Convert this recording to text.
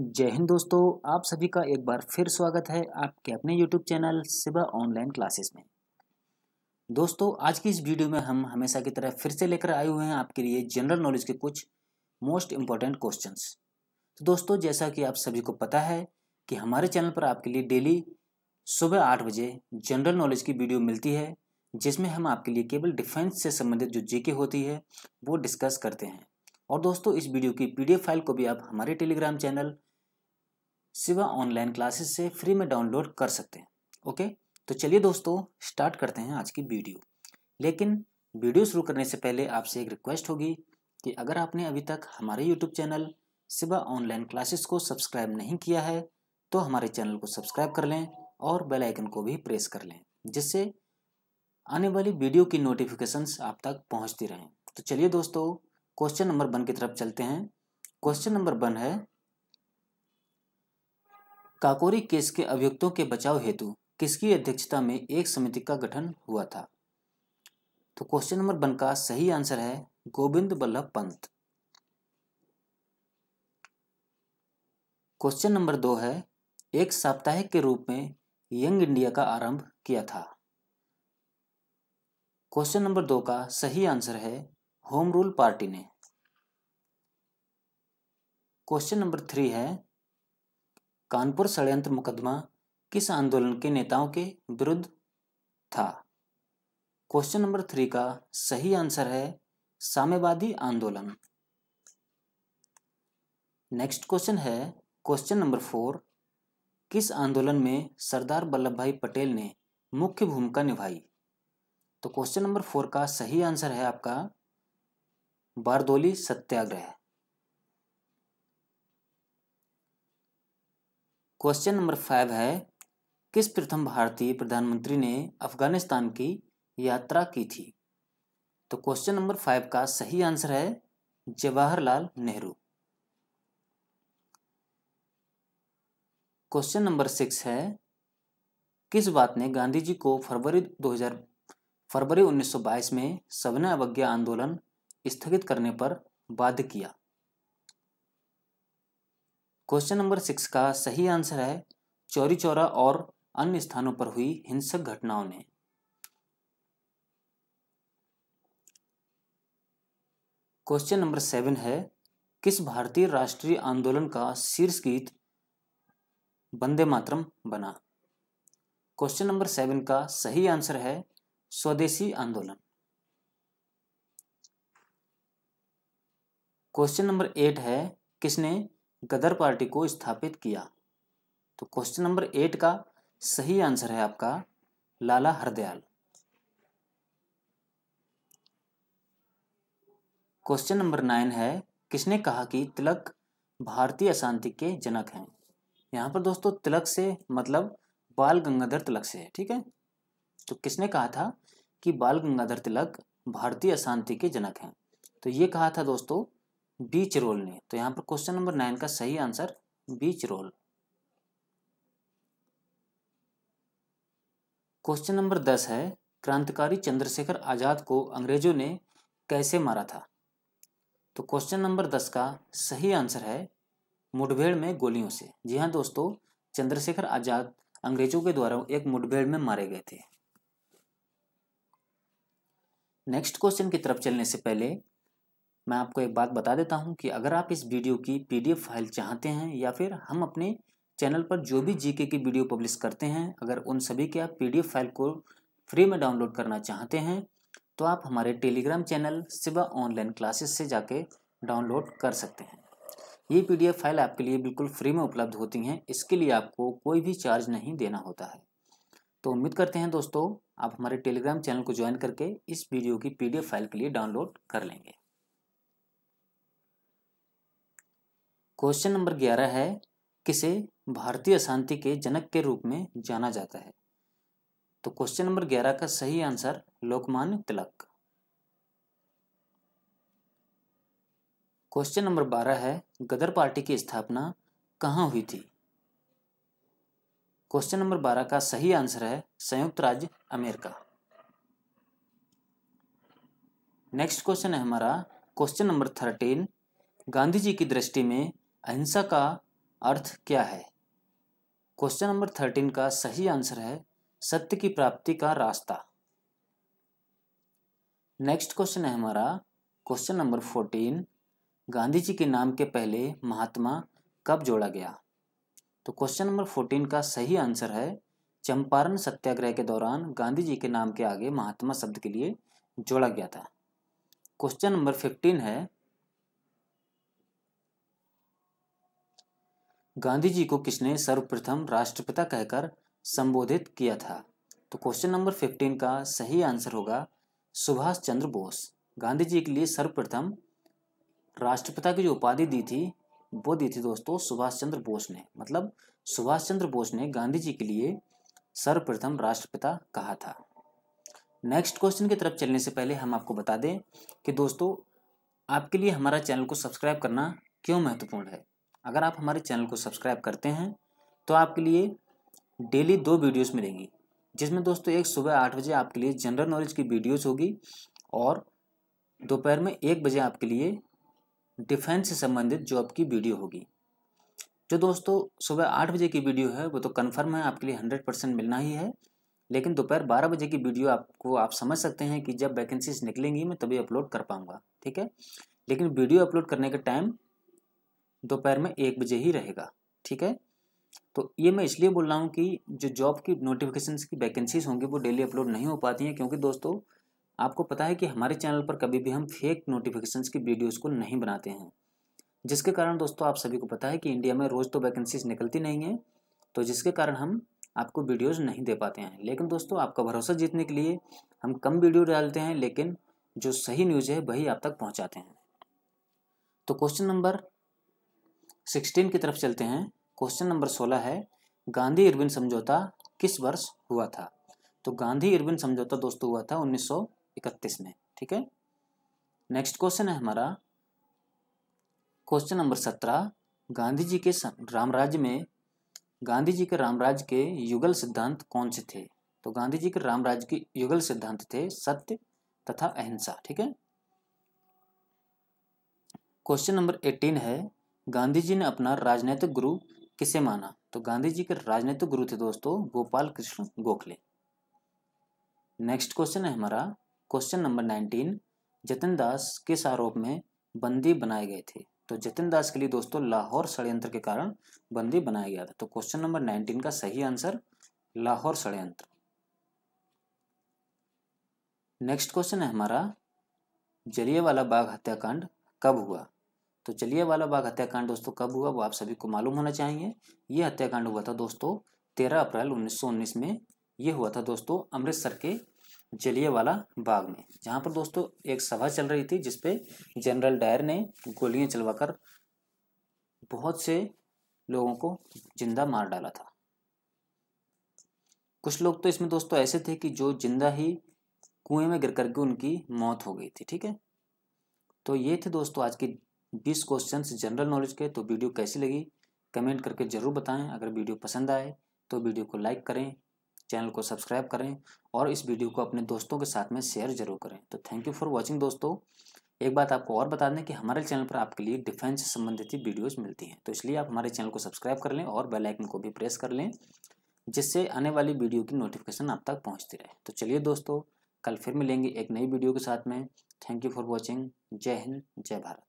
जय हिंद दोस्तों आप सभी का एक बार फिर स्वागत है आपके अपने YouTube channel Siba online classes में दोस्तों आज की इस वीडियो में हम हमेशा की तरह फिर से लेकर आए हुए हैं आपके लिए जनरल नॉलेज के कुछ मोस्ट इम्पॉर्टेंट क्वेश्चंस तो दोस्तों जैसा कि आप सभी को पता है कि हमारे चैनल पर आपके लिए डेली सुबह आठ बजे जनरल नॉलेज की वीडियो मिलती है जिसमें हम आपके लिए केवल डिफेंस से संबंधित जो जीके होती है वो डिस्कस करते हैं और दोस्तों इस वीडियो की पीडीएफ फाइल को भी आप हमारे Telegram channel Siva online classes से फ्री में डाउनलोड कर सकते हैं ओके तो चलिए दोस्तों स्टार्ट करते हैं आज की वीडियो लेकिन वीडियो शुरू करने से पहले आपसे एक रिक्वेस्ट होगी कि अगर आपने अभी तक हमारे YouTube channel Siva online classes को सब्सक्राइब नहीं किया है तो हमारे चैनल को सब्सक्राइब कर लें और बेल आइकन को भी प्रेस कर लें जिससे आने वाली वीडियो की नोटिफिकेशंस आप तक पहुंचती रहें तो चलिए दोस्तों क्वेश्चन नंबर वन की तरफ चलते हैं क्वेश्चन नंबर वन है काकोरी केस के अभियुक्तों के बचाव हेतु किसकी अध्यक्षता में एक समिति का गठन हुआ था तो क्वेश्चन नंबर वन का सही आंसर है गोविंद बल्लभ पंत क्वेश्चन नंबर दो है एक साप्ताहिक के रूप में यंग इंडिया का आरंभ किया था क्वेश्चन नंबर दो का सही आंसर है होम रूल पार्टी ने क्वेश्चन नंबर थ्री है कानपुर षडयंत्र मुकदमा किस आंदोलन के नेताओं के विरुद्ध था क्वेश्चन नंबर थ्री का सही आंसर है साम्यवादी आंदोलन नेक्स्ट क्वेश्चन है क्वेश्चन नंबर फोर किस आंदोलन में सरदार वल्लभ भाई पटेल ने मुख्य भूमिका निभाई तो क्वेश्चन नंबर फोर का सही आंसर है आपका Bardoli Satyagraha question number five है किस प्रथम भारतीय प्रधानमंत्री ने अफगानिस्तान की यात्रा की थी तो क्वेश्चन नंबर फाइव का सही आंसर है Jawaharlal Nehru question number six है किस बात ने गांधी जी को फरवरी 2000 फरवरी 1922 में सविनय अवज्ञा आंदोलन स्थगित करने पर बाध्य किया क्वेश्चन नंबर सिक्स का सही आंसर है चौरी चौरा और अन्य स्थानों पर हुई हिंसक घटनाओं ने क्वेश्चन नंबर सेवन है किस भारतीय राष्ट्रीय आंदोलन का शीर्ष गीत बंदे मातरम बना क्वेश्चन नंबर सेवन का सही आंसर है स्वदेशी आंदोलन क्वेश्चन नंबर एट है किसने गदर पार्टी को स्थापित किया तो क्वेश्चन नंबर एट का सही आंसर है आपका Lala Hardayal question number nine है किसने कहा कि तिलक भारतीय अशांति के जनक हैं यहां पर दोस्तों तिलक से मतलब बाल गंगाधर तिलक से है ठीक है तो किसने कहा था कि बाल गंगाधर तिलक भारतीय अशांति के जनक हैं तो ये कहा था दोस्तों बीच रोल ने तो यहां पर क्वेश्चन नंबर नाइन का सही आंसर बीच रोल क्वेश्चन नंबर दस है क्रांतिकारी चंद्रशेखर आजाद को अंग्रेजों ने कैसे मारा था तो क्वेश्चन नंबर दस का सही आंसर है मुठभेड़ में गोलियों से जी हाँ दोस्तों चंद्रशेखर आजाद अंग्रेजों के द्वारा एक मुठभेड़ में मारे गए थे नेक्स्ट क्वेश्चन की तरफ चलने से पहले मैं आपको एक बात बता देता हूँ कि अगर आप इस वीडियो की पीडीएफ फाइल चाहते हैं या फिर हम अपने चैनल पर जो भी जीके की वीडियो पब्लिश करते हैं अगर उन सभी के आप पीडीएफ फाइल को फ्री में डाउनलोड करना चाहते हैं तो आप हमारे Telegram channel Siva online classes से जाके डाउनलोड कर सकते हैं ये पी फाइल आपके लिए बिल्कुल फ्री में उपलब्ध होती हैं इसके लिए आपको कोई भी चार्ज नहीं देना होता है तो उम्मीद करते हैं दोस्तों आप हमारे टेलीग्राम चैनल को ज्वाइन करके इस वीडियो की पीडीएफ फाइल के लिए डाउनलोड कर लेंगे क्वेश्चन नंबर ग्यारह है किसे भारतीय शांति के जनक के रूप में जाना जाता है तो क्वेश्चन नंबर ग्यारह का सही answer Lokmanya Tilak question number बारह है गदर पार्टी की स्थापना कहाँ हुई थी क्वेश्चन नंबर बारह का सही आंसर है संयुक्त राज्य अमेरिका नेक्स्ट क्वेश्चन है हमारा question number thirteen Gandhi ji की दृष्टि में अहिंसा का अर्थ क्या है क्वेश्चन नंबर थर्टीन का सही आंसर है सत्य की प्राप्ति का रास्ता नेक्स्ट क्वेश्चन है हमारा question number fourteen Gandhi ji के नाम के पहले महात्मा कब जोड़ा गया तो क्वेश्चन नंबर फोर्टीन का सही आंसर है चंपारण सत्याग्रह के दौरान गांधी जी के नाम के आगे महात्मा शब्द के लिए जोड़ा गया था क्वेश्चन नंबर फिफ्टीन है गांधी जी को किसने सर्वप्रथम राष्ट्रपिता कहकर संबोधित किया था तो क्वेश्चन नंबर फिफ्टीन का सही आंसर होगा सुभाष चंद्र बोस गांधी जी के लिए सर्वप्रथम राष्ट्रपिता की जो उपाधि दी थी वो दी थी दोस्तों सुभाष चंद्र बोस ने मतलब सुभाष चंद्र बोस ने गांधी जी के लिए सर्वप्रथम राष्ट्रपिता कहा था नेक्स्ट क्वेश्चन की तरफ चलने से पहले हम आपको बता दें कि दोस्तों आपके लिए हमारा चैनल को सब्सक्राइब करना क्यों महत्वपूर्ण है अगर आप हमारे चैनल को सब्सक्राइब करते हैं तो आपके लिए डेली दो वीडियोस मिलेंगी जिसमें दोस्तों एक सुबह आठ बजे आपके लिए जनरल नॉलेज की वीडियोस होगी और दोपहर में एक बजे आपके लिए डिफेंस से संबंधित जॉब की वीडियो होगी जो दोस्तों सुबह आठ बजे की वीडियो है वो तो कन्फर्म है आपके लिए हंड्रेड परसेंट मिलना ही है लेकिन दोपहर बारह बजे की वीडियो आपको आप समझ सकते हैं कि जब वैकेंसीज निकलेंगी मैं तभी अपलोड कर पाऊँगा ठीक है लेकिन वीडियो अपलोड करने का टाइम दोपहर में एक बजे ही रहेगा ठीक है तो ये मैं इसलिए बोल रहा हूँ कि जो जॉब की नोटिफिकेशन की वैकेंसीज होंगी वो डेली अपलोड नहीं हो पाती हैं क्योंकि दोस्तों आपको पता है कि हमारे चैनल पर कभी भी हम फेक नोटिफिकेशन की वीडियोस को नहीं बनाते हैं जिसके कारण दोस्तों आप सभी को पता है कि इंडिया में रोज़ तो वैकेंसीज निकलती नहीं हैं तो जिसके कारण हम आपको वीडियोज़ नहीं दे पाते हैं लेकिन दोस्तों आपका भरोसा जीतने के लिए हम कम वीडियो डालते हैं लेकिन जो सही न्यूज़ है वही आप तक पहुँचाते हैं तो क्वेश्चन नंबर सिक्सटीन की तरफ चलते हैं क्वेश्चन नंबर सोलह है गांधी इरविन समझौता किस वर्ष हुआ था तो गांधी इरविन समझौता दोस्तों हुआ था 1931 में ठीक है नेक्स्ट क्वेश्चन है हमारा क्वेश्चन नंबर सत्रह गांधी जी के रामराज में गांधी जी के रामराज के युगल सिद्धांत कौन से थे तो गांधी जी के रामराज के युगल सिद्धांत थे सत्य तथा अहिंसा ठीक है क्वेश्चन नंबर एटीन है गांधी जी ने अपना राजनीतिक गुरु किसे माना तो गांधी जी के राजनीतिक गुरु थे दोस्तों गोपाल कृष्ण गोखले नेक्स्ट क्वेश्चन है हमारा question number nineteen Jatin Das किस आरोप में बंदी बनाए गए थे तो जतिन दास के लिए दोस्तों लाहौर षड्यंत्र के कारण बंदी बनाया गया था तो क्वेश्चन नंबर नाइनटीन का सही आंसर लाहौर षड्यंत्र नेक्स्ट क्वेश्चन है हमारा जलियावाला बाग हत्याकांड कब हुआ तो जलियावाला बाग हत्याकांड दोस्तों कब हुआ वो आप सभी को मालूम होना चाहिए ये हत्याकांड हुआ था दोस्तों तेरह अप्रैल उन्नीस में ये हुआ था दोस्तों अमृतसर के जलियावाला बाग में जहाँ पर दोस्तों एक सभा चल रही थी जिसपे जनरल डायर ने गोलियां चलवाकर बहुत से लोगों को जिंदा मार डाला था कुछ लोग तो इसमें दोस्तों ऐसे थे कि जो जिंदा ही कुएं में गिर करके उनकी मौत हो गई थी ठीक है तो ये थे दोस्तों आज की बीस क्वेश्चन जनरल नॉलेज के तो वीडियो कैसी लगी कमेंट करके ज़रूर बताएं अगर वीडियो पसंद आए तो वीडियो को लाइक करें चैनल को सब्सक्राइब करें और इस वीडियो को अपने दोस्तों के साथ में शेयर जरूर करें तो थैंक यू फॉर वॉचिंग दोस्तों एक बात आपको और बता दें कि हमारे चैनल पर आपके लिए डिफेंस संबंधित वीडियोस मिलती हैं तो इसलिए आप हमारे चैनल को सब्सक्राइब कर लें और बेल आइकन को भी प्रेस कर लें जिससे आने वाली वीडियो की नोटिफिकेशन आप तक पहुँचती रहे तो चलिए दोस्तों कल फिर मिलेंगे एक नई वीडियो के साथ में थैंक यू फॉर वॉचिंग जय हिंद जय भारत